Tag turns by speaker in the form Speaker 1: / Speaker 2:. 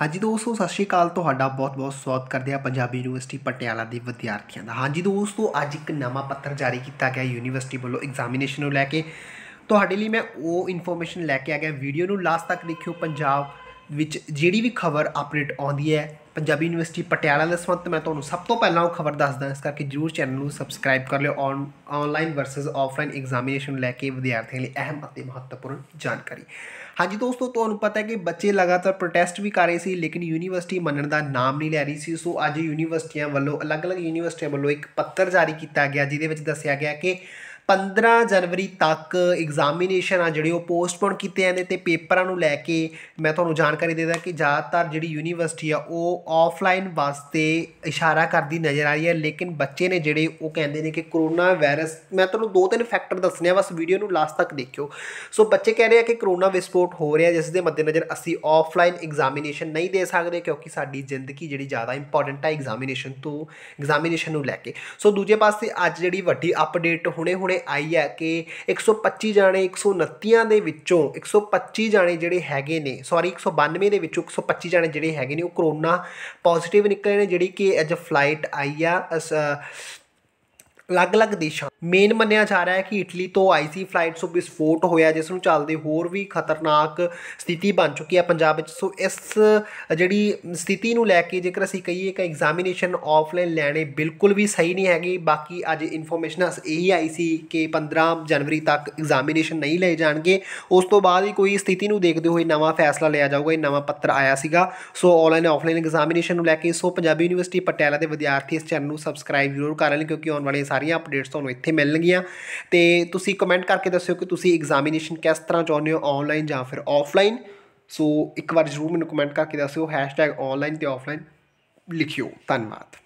Speaker 1: ਹਾਂਜੀ ਦੋਸਤੋ ਸਤਿ ਸ਼੍ਰੀ ਅਕਾਲ ਤੁਹਾਡਾ ਬਹੁਤ-ਬਹੁਤ ਸਵਾਗਤ ਕਰਦੇ ਆ ਪੰਜਾਬੀ ਯੂਨੀਵਰਸਿਟੀ ਪਟਿਆਲਾ ਦੇ ਵਿਦਿਆਰਥੀਆਂ ਦਾ ਹਾਂਜੀ ਦੋਸਤੋ ਅੱਜ ਇੱਕ ਨਵਾਂ ਪੱਤਰ ਜਾਰੀ ਕੀਤਾ ਗਿਆ ਯੂਨੀਵਰਸਿਟੀ ਵੱਲੋਂ ਐਗਜ਼ਾਮੀਨੇਸ਼ਨ ਨੂੰ ਲੈ ਕੇ ਤੁਹਾਡੇ ਲਈ ਮੈਂ ਉਹ ਇਨਫੋਰਮੇਸ਼ਨ ਲੈ ਕੇ ਆ ਗਿਆ ਵੀਡੀਓ ਨੂੰ ਲਾਸਟ ਤੱਕ ਦੇਖਿਓ ਪੰਜਾਬ ਵਿੱਚ ਜਿਹੜੀ ਵੀ ਖਬਰ ਅਪਡੇਟ ਆਉਂਦੀ ਹੈ ਪੰਜਾਬੀ ਯੂਨੀਵਰਸਿਟੀ ਪਟਿਆਲਾ ਦੇ ਸੰਬੰਧ ਮੈਂ ਤੁਹਾਨੂੰ ਸਭ ਤੋਂ ਪਹਿਲਾਂ ਉਹ ਖਬਰ ਦੱਸਦਾ ਇਸ ਕਰਕੇ ਜਰੂਰ ਚੈਨਲ ਨੂੰ ਸਬਸਕ੍ਰਾਈਬ ਕਰ ਲਿਓ on online versus offline examination ਲੈ ਕੇ ਵਿਦਿਆਰਥੀਆਂ ਲਈ ਅਹਿਮ ਅਤੇ ਮਹੱਤਵਪੂਰਨ ਜਾਣਕਾਰੀ ਹਾਂਜੀ ਦੋਸਤੋ ਤੁਹਾਨੂੰ ਪਤਾ ਹੈ ਕਿ ਬੱਚੇ ਲਗਾਤਾਰ ਪ੍ਰੋਟੈਸਟ ਵੀ ਕਰ ਰਹੇ ਸੀ ਲੇਕਿਨ ਯੂਨੀਵਰਸਿਟੀ ਮੰਨਣ ਦਾ ਨਾਮ ਨਹੀਂ ਲੈ ਰਹੀ ਸੀ ਸੋ ਅੱਜ ਯੂਨੀਵਰਸਿਟੀਆਂ ਵੱਲੋਂ ਅਲੱਗ-ਅਲੱਗ ਯੂਨੀਵਰਸਿਟੀਆਂ ਵੱਲੋਂ ਇੱਕ ਪੱਤਰ ਜਾਰੀ ਕੀਤਾ ਗਿਆ ਜਿਹਦੇ ਵਿੱਚ ਦੱਸਿਆ ਗਿਆ ਕਿ 15 ਜਨਵਰੀ ਤੱਕ ਐਗਜ਼ਾਮੀਨੇਸ਼ਨ ਆ ਜਿਹੜੇ ਉਹ ਪੋਸਟਪੋਨ ਕੀਤੇ ਜਾਂਦੇ ਤੇ ਪੇਪਰਾਂ ਨੂੰ ਲੈ ਕੇ ਮੈਂ ਤੁਹਾਨੂੰ ਜਾਣਕਾਰੀ ਦੇਦਾ ਕਿ ਜ਼ਿਆਦਾਤਰ ਜਿਹੜੀ ਯੂਨੀਵਰਸਿਟੀ ਆ ਉਹ ਆਫਲਾਈਨ ਵਾਸਤੇ ਇਸ਼ਾਰਾ ਕਰਦੀ ਨਜ਼ਰ ਆ ਰਹੀ ਹੈ ਲੇਕਿਨ ਬੱਚੇ ਨੇ ਜਿਹੜੇ ਉਹ ਕਹਿੰਦੇ ਨੇ ਕਿ ਕਰੋਨਾ ਵਾਇਰਸ ਮੈਂ ਤੁਹਾਨੂੰ ਦੋ ਤਿੰਨ ਫੈਕਟਰ ਦੱਸਨੇ ਆ ਬਸ ਵੀਡੀਓ ਨੂੰ ਲਾਸਟ ਤੱਕ ਦੇਖਿਓ ਸੋ ਬੱਚੇ ਕਹਿ ਰਹੇ ਆ ਕਿ ਕਰੋਨਾ ਵਿਸਪੋਰਟ ਹੋ ਰਿਹਾ ਜਿਸ ਦੇ ਮੱਦੇਨਜ਼ਰ ਅਸੀਂ ਆਫਲਾਈਨ ਐਗਜ਼ਾਮੀਨੇਸ਼ਨ ਨਹੀਂ ਦੇ ਸਕਦੇ ਕਿਉਂਕਿ ਸਾਡੀ ਜ਼ਿੰਦਗੀ ਜਿਹੜੀ ਜ਼ਿਆਦਾ ਇੰਪੋਰਟੈਂਟ ਆ ਐਗਜ਼ਾਮੀਨੇਸ਼ਨ ਤੋਂ ਐਗਜ਼ਾਮੀਨੇਸ਼ਨ ਨੂੰ ਲੈ ਕੇ ਸੋ ਦੂਜੇ ਪਾਸੇ ਅੱਜ ਜਿਹੜੀ ਵੱਡੀ ਅਪਡੇਟ ਹੁਣੇ-ਹੁਣੇ ਸਾਹਮਣੇ ਆਈ ਹੈ ਕਿ 125 ਜਾਣੇ 129 ਦੇ ਵਿੱਚੋਂ 125 ਜਾਣੇ ਜਿਹੜੇ ਹੈਗੇ ਨੇ ਸੌਰੀ 192 ਦੇ ਵਿੱਚੋਂ 125 ਜਾਣੇ ਜਿਹੜੇ ਹੈਗੇ ਨੇ ਉਹ ਕਰੋਨਾ ਪੋਜ਼ਿਟਿਵ ਨਿਕਲੇ ਨੇ ਜਿਹੜੀ ਕਿ ਅੱਜ ਫਲਾਈਟ ਆਈ ਆ ਅਲੱਗ-ਅਲੱਗ ਦੇਸ਼ਾਂ ਮੇਨ ਮੰਨਿਆ ਜਾ ਰਿਹਾ ਹੈ ਕਿ ਇਟਲੀ ਤੋਂ ਆਈ ਸੀ ਫਲਾਈਟ ਸੋ ਵਿਸਫੋਟ ਹੋਇਆ ਜਿਸ ਨੂੰ ਚੱਲਦੇ ਹੋਰ ਵੀ ਖਤਰਨਾਕ ਸਥਿਤੀ ਬਣ ਚੁੱਕੀ ਹੈ ਪੰਜਾਬ ਵਿੱਚ ਸੋ ਇਸ ਜਿਹੜੀ ਸਥਿਤੀ ਨੂੰ ਲੈ ਕੇ ਜੇਕਰ ਅਸੀਂ ਕਹੀਏ ਕਿ ਐਗਜ਼ਾਮੀਨੇਸ਼ਨ ਆਫਲਾਈਨ ਲੈਣੇ ਬਿਲਕੁਲ ਵੀ ਸਹੀ ਨਹੀਂ ਹੈਗੀ ਬਾਕੀ ਅੱਜ ਇਨਫੋਰਮੇਸ਼ਨ ਇਹੀ ਆਈ ਸੀ ਕਿ 15 ਜਨਵਰੀ ਤੱਕ ਐਗਜ਼ਾਮੀਨੇਸ਼ਨ ਨਹੀਂ ਲਏ ਜਾਣਗੇ ਉਸ ਤੋਂ ਬਾਅਦ ਹੀ ਕੋਈ ਸਥਿਤੀ ਨੂੰ ਦੇਖਦੇ ਹੋਏ ਨਵਾਂ ਫੈਸਲਾ ਲਿਆ ਜਾਊਗਾ ਇਹ ਨਵਾਂ ਪੱਤਰ ਆਇਆ ਸੀਗਾ ਸੋ ਆਨਲਾਈਨ ਆਫਲਾਈਨ ਐਗਜ਼ਾਮੀਨੇਸ਼ਨ ਨੂੰ ਲੈ ਕੇ ਸੋ ਪੰਜਾਬੀ ਯੂਨੀਵਰਸਿਟੀ ਪਟਿਆਲਾ ਦੇ ਵਿਦਿਆਰਥੀ ਇਸ ਚੈਨਲ ਨੂੰ ਸਬਸਕ੍ਰਾਈਬ ਜ਼ਰੂਰ ਕਰ ਲੈਣ ਕਿਉਂਕਿ ਆਉਣ ਵਾਲੀਆਂ ਸਾਰੀਆਂ ਅਪਡੇਟਸ ਤੁਹਾਨੂੰ ਇੱਥੇ ਮਿਲਣਗੀਆਂ ਤੇ ਤੁਸੀਂ ਕਮੈਂਟ ਕਰਕੇ ਦੱਸਿਓ ਕਿ ਤੁਸੀਂ ਐਗਜ਼ਾਮੀਨੇਸ਼ਨ ਕਿਸ ਤਰ੍ਹਾਂ ਚਾਹੁੰਦੇ ਹੋ ਆਨਲਾਈਨ ਜਾਂ ਫਿਰ ਆਫਲਾਈਨ ਸੋ ਇੱਕ ਵਾਰ ਜ਼ਰੂਰ ਮੈਨੂੰ ਕਮੈਂਟ ਕਰਕੇ ਦੱਸਿਓ #ਆਨਲਾਈਨ ਤੇ ਆਫਲਾਈਨ ਲਿਖਿਓ ਧੰਨਵਾਦ